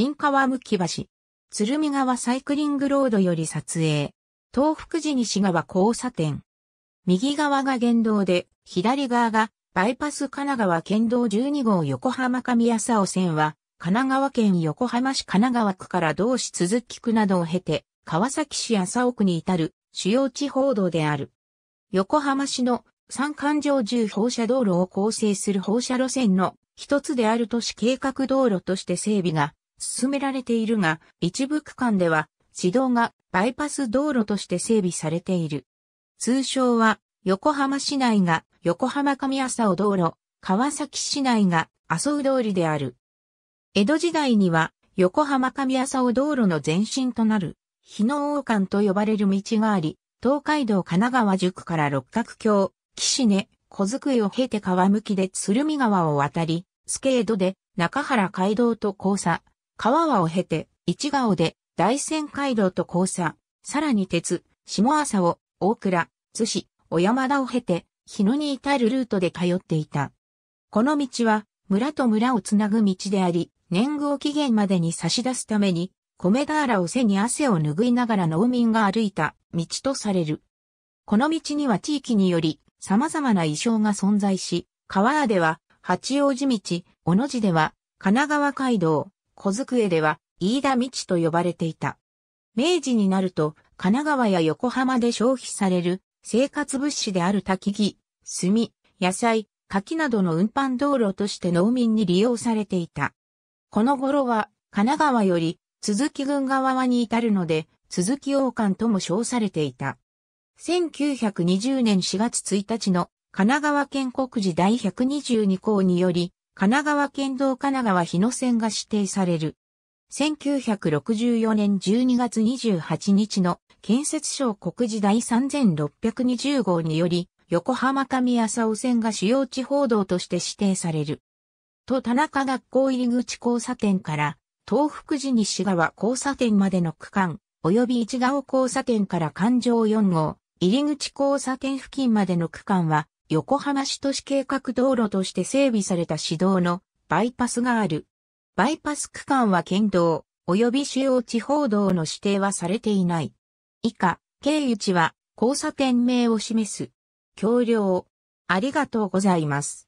新川向橋。鶴見川サイクリングロードより撮影。東福寺西側交差点。右側が原道で、左側がバイパス神奈川県道12号横浜上浅尾線は、神奈川県横浜市神奈川区から同市鈴木区などを経て、川崎市麻生区に至る主要地方道である。横浜市の三環状重放射道路を構成する放射路線の一つである都市計画道路として整備が進められているが、一部区間では、市道がバイパス道路として整備されている。通称は、横浜市内が横浜上浅尾道路、川崎市内が麻生通りである。江戸時代には、横浜上浅尾道路の前身となる、日野王館と呼ばれる道があり、東海道神奈川塾から六角橋、岸根、小机を経て川向きで鶴見川を渡り、スケードで中原街道と交差、川和を経て、市川で大仙街道と交差、さらに鉄、下朝を大倉、津市、小山田を経て、日野に至るルートで通っていた。この道は、村と村をつなぐ道であり、年貢を期限までに差し出すために、米俵を背に汗を拭いながら農民が歩いた道とされる。この道には地域により様々な意装が存在し、川屋では八王子道、小野寺では神奈川街道、小机では飯田道と呼ばれていた。明治になると神奈川や横浜で消費される生活物資である焚き木、炭、野菜、柿などの運搬道路として農民に利用されていた。この頃は神奈川より鈴木郡側に至るので鈴木王冠とも称されていた。1920年4月1日の神奈川県国時第122項により神奈川県道神奈川日野線が指定される。1964年12月28日の建設省国時第3620号により、横浜上浅尾線が主要地方道として指定される。と田中学校入口交差点から、東福寺西側交差点までの区間、及び市川交差点から環状4号、入口交差点付近までの区間は、横浜市都市計画道路として整備された市道のバイパスがある。バイパス区間は県道、及び主要地方道の指定はされていない。以下、経由地は交差点名を示す。橋梁。ありがとうございます。